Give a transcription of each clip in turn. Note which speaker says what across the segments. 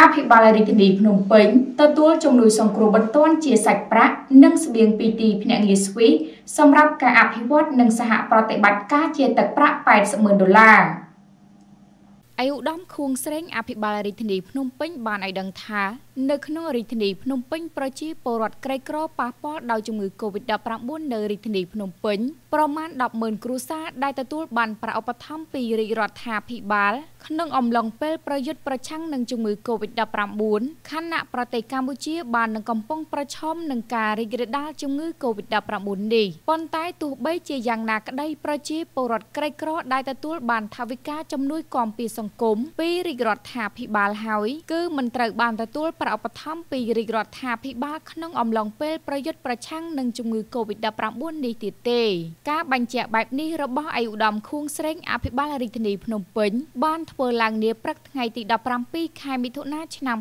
Speaker 1: អភិបាលរាជធានីភ្នំពេញទទួលជំនួយសង្គ្រោះបន្ទាន់ជាសាច់ប្រាក់និងស្បៀងពីទីភ្នាក់ងារស្វីសម្រាប់ការអភិវឌ្ឍនិងសហប្រតិបត្តិការជាទឹកប្រាក់80,000ដុល្លារអាយុដំខួងស្រេងអភិបាលរាជធានីភ្នំពេញ បានឲ្យដឹងថានៅក្នុងរាជធានីភ្នំពេញប្រជាពលរដ្ឋក្រីក្រប៉ះពាល់ដោយជំងឺ Covid-19 នៅរាជធានីភ្នំពេញប្រមាណ100000គ្រួសារដែលទទួលបានប្រាក់ឧបត្ថម្ភពីរាជរដ្ឋាភិបាលក្នុងអំឡុងពេលប្រយុទ្ធប្រឆាំងនឹងជំងឺ Covid-19 ខណៈប្រទេសកម្ពុជាបាននឹងកំពុងប្រឈមនឹងការរីករាលដាលជំងឺ Covid-19 នេះប៉ុន្តែទោះបីជាយ៉ាងណាក្តីប្រជាពលរដ្ឋក្រីក្រដែលទទួលបានថវិកាជំនួយគាំពារសង្គមពីរាជរដ្ឋាភិបាលហើយ គឺមិនត្រូវបានទទួលការឧបត្ថម្ភពីរាជរដ្ឋាភិបាលក្នុងអំឡុងពេលប្រយុទ្ធប្រឆាំងនឹងជំងឺ Covid-19 នេះទៀតទេ ការបញ្ជាក់បែបនេះរបស់អាយឧត្តមខួងស្រេង អភិបាលរាជធានីភ្នំពេញបានធ្វើឡើងនាព្រឹកថ្ងៃទី17ខែមិថុនាឆ្នាំ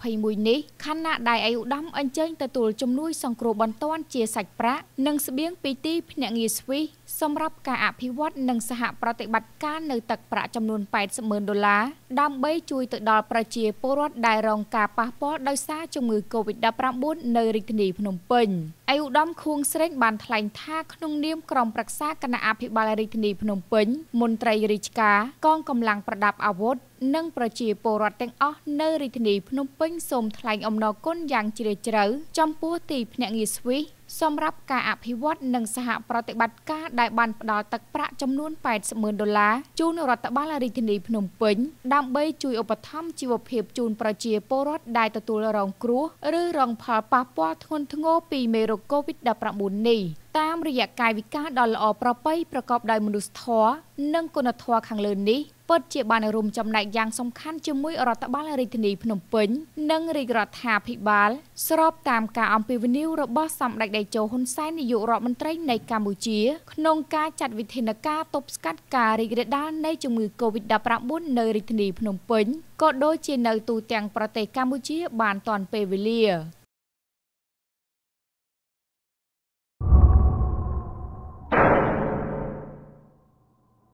Speaker 1: 2021នេះខណៈដែលអាយឧត្តមអញ្ជើញទទួលជំនួយសង្គ្រោះបន្ទាន់ជាសាច់ប្រាក់និងស្បៀងពីទីភ្នាក់ងារស្វីសសម្រាប់ការអភិវឌ្ឍនិងសហប្រតិបត្តិការនៅទឹកប្រាក់ចំនួន80,000ដុល្លារដើម្បីជួយទៅដល់ប្រជាពលរដ្ឋដែលរងការប៉ះពាល់ពលដោយសារជំងឺ Covid-19 នៅរាជធានីភ្នំពេញអាយុដំខួងស្រេង បានថ្លែងថាក្នុងនាមក្រុមប្រឹក្សាគណៈអភិបាលរាជធានីភ្នំពេញមន្ត្រីរាជការកងកម្លាំងប្រដាប់អាវុធនិងប្រជាពលរដ្ឋទាំងអស់នៅរាជធានីភ្នំពេញសូមថ្លែងអំណរគុណយ៉ាងជ្រាលជ្រៅចំពោះទីភ្នាក់ងារស្វីសសម្រាប់ការអភិវឌ្ឍនិងសហប្រតិបត្តិការដែលបានផ្ដល់ទឹកប្រាក់ចំនួន80,000ដុល្លារជូនរដ្ឋបាលរាជធានីភ្នំពេញដើម្បីជួយឧបត្ថម្ភជីវភាពជូនប្រជាពលរដ្ឋដែលទទួលរងគ្រោះឬរងផលប៉ះពាល់ធ្ងន់ធ្ងរពីមេរោគ COVID-19 នេះ។តាមរយៈកាយវិការដ៏ល្អប្រពៃប្រកបដោយមនុស្សធម៌និងគុណធម៌ខាងលើនេះពិតជាបានរួមចំណែកយ៉ាងសំខាន់ជាមួយរដ្ឋបាលរាជធានីភ្នំពេញនិងរាជរដ្ឋាភិបាលស្របតាមការអំពាវនាវរបស់សម្ដេចតេជោហ៊ុនសែននាយករដ្ឋមន្ត្រីនៃកម្ពុជាក្នុងការចាត់វិធានការទប់ស្កាត់ការរីករាលដាលនៃជំងឺ Covid-19 នៅរាជធានីភ្នំពេញក៏ដូចជានៅទូទាំងប្រទេសកម្ពុជាបានទាន់ពេលវេលា